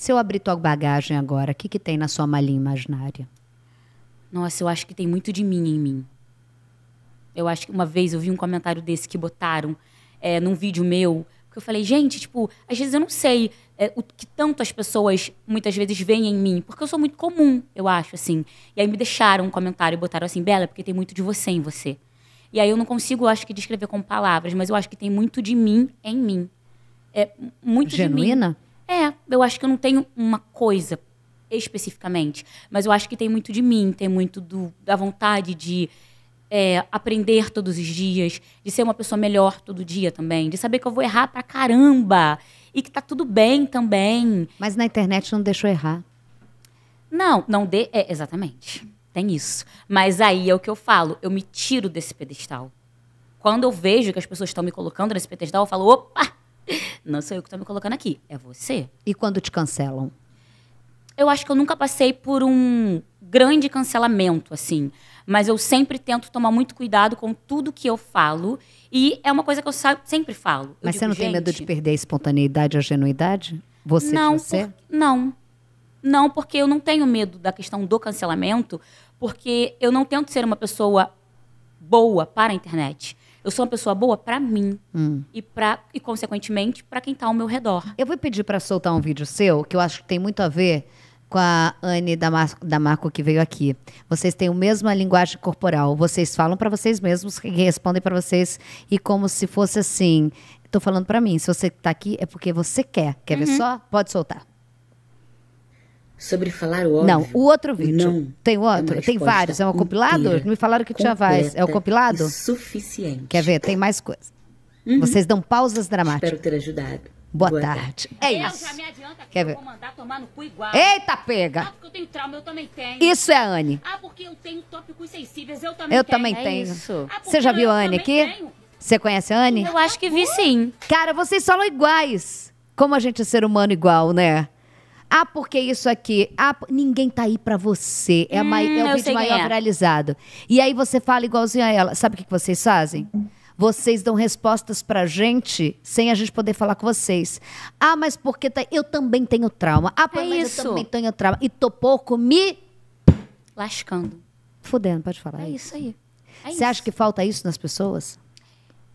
Se eu abrir tua bagagem agora, o que, que tem na sua malinha imaginária? Nossa, eu acho que tem muito de mim em mim. Eu acho que uma vez eu vi um comentário desse que botaram é, num vídeo meu, que eu falei, gente, tipo, às vezes eu não sei é, o que tanto as pessoas muitas vezes veem em mim, porque eu sou muito comum, eu acho, assim. E aí me deixaram um comentário e botaram assim, Bela, porque tem muito de você em você. E aí eu não consigo, eu acho que, descrever com palavras, mas eu acho que tem muito de mim em mim. É muito Genuína? de mim. Genuína? É, eu acho que eu não tenho uma coisa especificamente, mas eu acho que tem muito de mim, tem muito do, da vontade de é, aprender todos os dias, de ser uma pessoa melhor todo dia também, de saber que eu vou errar pra caramba e que tá tudo bem também. Mas na internet não deixou errar. Não, não dê. É, exatamente. Tem isso. Mas aí é o que eu falo, eu me tiro desse pedestal. Quando eu vejo que as pessoas estão me colocando nesse pedestal, eu falo, opa! Não sou eu que estou me colocando aqui, é você. E quando te cancelam? Eu acho que eu nunca passei por um grande cancelamento, assim. Mas eu sempre tento tomar muito cuidado com tudo que eu falo. E é uma coisa que eu sempre falo. Mas digo, você não tem medo de perder a espontaneidade a genuidade? Você não, você? Por, não. Não, porque eu não tenho medo da questão do cancelamento, porque eu não tento ser uma pessoa boa para a internet. Eu sou uma pessoa boa para mim hum. e para e consequentemente para quem tá ao meu redor. Eu vou pedir para soltar um vídeo seu que eu acho que tem muito a ver com a Anne da Marco que veio aqui. Vocês têm a mesma linguagem corporal. Vocês falam para vocês mesmos e respondem para vocês e como se fosse assim. Tô falando para mim. Se você tá aqui é porque você quer. Quer uhum. ver só? Pode soltar sobre falar o óbvio. Não, o outro vídeo. Não tem é outro? tem vários. É um compilado? Me falaram que tinha vários. É o compilado? Suficiente. Quer ver? Tem mais coisa. Uhum. Vocês dão pausas dramáticas. Espero ter ajudado. Boa, Boa tarde. tarde. É eu isso. Quer ver? Eita, pega! Ah, porque eu tenho trauma, eu também tenho. Isso é a Anne. Ah, porque eu tenho tópicos sensíveis, eu também eu tenho. Também é tenho. Isso. Ah, Você já viu a Anne aqui? Tenho. Você conhece a Anne? Eu acho que vi sim. Cara, vocês falam iguais. Como a gente é ser humano igual, né? Ah, porque isso aqui. Ah, ninguém tá aí para você. É, hum, a, é o hum, vídeo maior é. viralizado. E aí você fala igualzinho a ela. Sabe o que, vocês fazem? Vocês dão respostas pra gente sem a gente poder falar com vocês. Ah, mas porque tá, eu também tenho trauma. Ah, é mas isso. eu também tenho trauma. E tô pouco me. Lascando. Fudendo, pode falar. É isso aí. É você isso. acha que falta isso nas pessoas?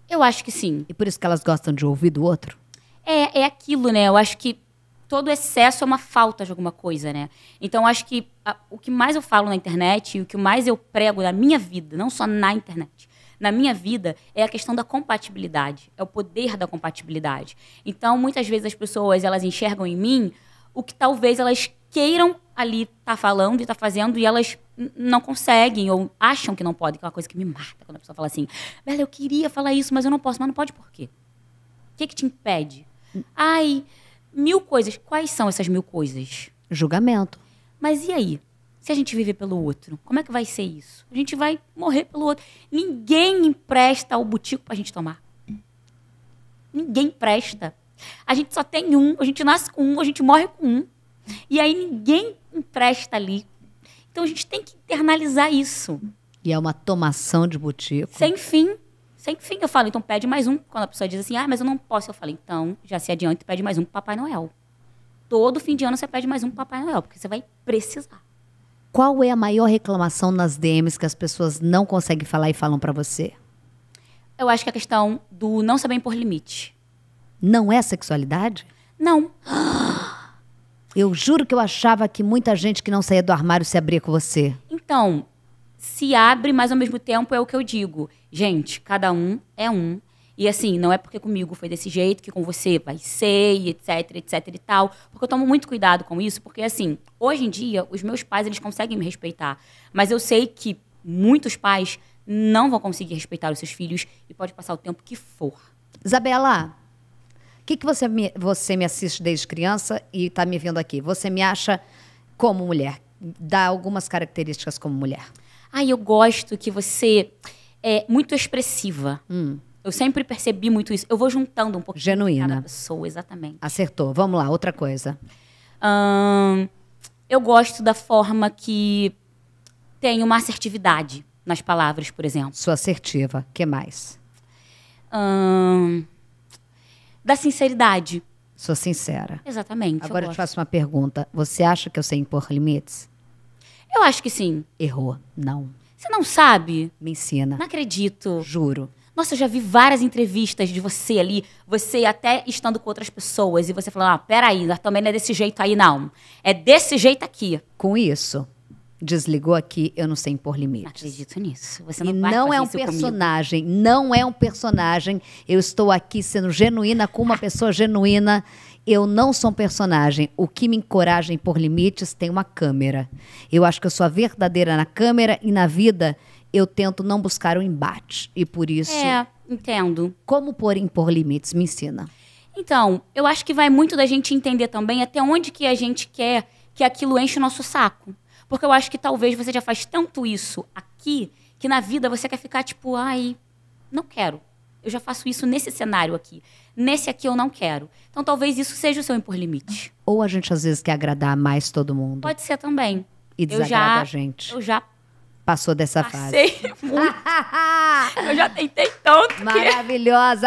Eu acho que sim. E por isso que elas gostam de ouvir do outro? É, é aquilo, né? Eu acho que todo excesso é uma falta de alguma coisa, né? Então, acho que a, o que mais eu falo na internet e o que mais eu prego na minha vida, não só na internet, na minha vida, é a questão da compatibilidade, é o poder da compatibilidade. Então, muitas vezes as pessoas, elas enxergam em mim o que talvez elas queiram ali tá falando e tá fazendo e elas não conseguem ou acham que não podem, aquela é coisa que me mata quando a pessoa fala assim: "Bela, eu queria falar isso, mas eu não posso". Mas não pode por quê? O que que te impede? Hum. Ai, mil coisas. Quais são essas mil coisas? Julgamento. Mas e aí? Se a gente viver pelo outro, como é que vai ser isso? A gente vai morrer pelo outro. Ninguém empresta o butico pra gente tomar. Ninguém empresta. A gente só tem um, a gente nasce com um, a gente morre com um. E aí ninguém empresta ali. Então a gente tem que internalizar isso. E é uma tomação de butico. Sem fim. Sem fim, eu falo, então pede mais um. Quando a pessoa diz assim, ah, mas eu não posso, eu falo, então já se adianta e pede mais um pro Papai Noel. Todo fim de ano você pede mais um pro Papai Noel, porque você vai precisar. Qual é a maior reclamação nas DMs que as pessoas não conseguem falar e falam para você? Eu acho que a questão do não saber impor limite. Não é sexualidade? Não. Eu juro que eu achava que muita gente que não saía do armário se abria com você. Então, se abre, mas ao mesmo tempo é o que eu digo. Gente, cada um é um. E assim, não é porque comigo foi desse jeito que com você vai ser, etc, etc e tal. Porque eu tomo muito cuidado com isso, porque assim, hoje em dia, os meus pais, eles conseguem me respeitar. Mas eu sei que muitos pais não vão conseguir respeitar os seus filhos e pode passar o tempo que for. Isabela, o que, que você, me, você me assiste desde criança e está me vendo aqui? Você me acha como mulher? Dá algumas características como mulher ai, ah, eu gosto que você é muito expressiva. Hum. Eu sempre percebi muito isso. Eu vou juntando um pouco. Genuína. Sou exatamente. Acertou. Vamos lá, outra coisa. Hum, eu gosto da forma que tem uma assertividade nas palavras, por exemplo. Sou assertiva. que mais? Hum, da sinceridade. Sou sincera. Exatamente. Agora eu, eu te faço uma pergunta. Você acha que eu sei impor limites? Eu acho que sim. Errou. Não. Você não sabe? Me ensina. Não acredito. Juro. Nossa, eu já vi várias entrevistas de você ali, você até estando com outras pessoas, e você falando, ah, peraí, também não é desse jeito aí, não. É desse jeito aqui. Com isso, desligou aqui, eu não sei impor limites. Acredito nisso. Você não e vai não é um personagem, comigo. não é um personagem. Eu estou aqui sendo genuína com uma pessoa genuína. Eu não sou um personagem. O que me encoraja a impor limites tem uma câmera. Eu acho que eu sou a verdadeira na câmera e na vida eu tento não buscar o um embate. E por isso. É, entendo. Como pôr impor limites? Me ensina. Então, eu acho que vai muito da gente entender também até onde que a gente quer que aquilo enche o nosso saco. Porque eu acho que talvez você já faz tanto isso aqui que na vida você quer ficar tipo, ai, não quero. Eu já faço isso nesse cenário aqui. Nesse aqui eu não quero. Então talvez isso seja o seu impor limite. Ou a gente às vezes quer agradar mais todo mundo. Pode ser também. E desagrada a gente. Eu já passou dessa Passei fase. Muito. eu já tentei tanto. Maravilhosa.